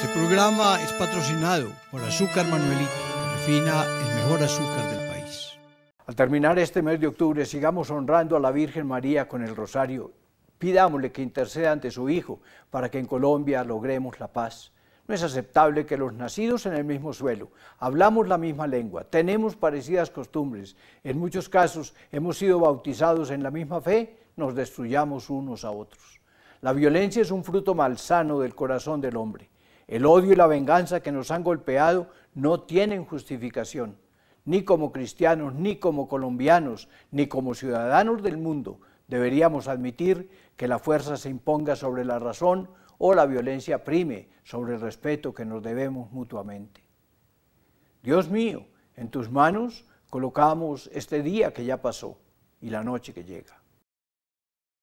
Este programa es patrocinado por Azúcar Manuelita, que refina el mejor azúcar del país. Al terminar este mes de octubre, sigamos honrando a la Virgen María con el rosario. Pidámosle que interceda ante su Hijo para que en Colombia logremos la paz. No es aceptable que los nacidos en el mismo suelo, hablamos la misma lengua, tenemos parecidas costumbres, en muchos casos hemos sido bautizados en la misma fe, nos destruyamos unos a otros. La violencia es un fruto malsano del corazón del hombre. El odio y la venganza que nos han golpeado no tienen justificación, ni como cristianos, ni como colombianos, ni como ciudadanos del mundo deberíamos admitir que la fuerza se imponga sobre la razón o la violencia prime sobre el respeto que nos debemos mutuamente. Dios mío, en tus manos colocamos este día que ya pasó y la noche que llega.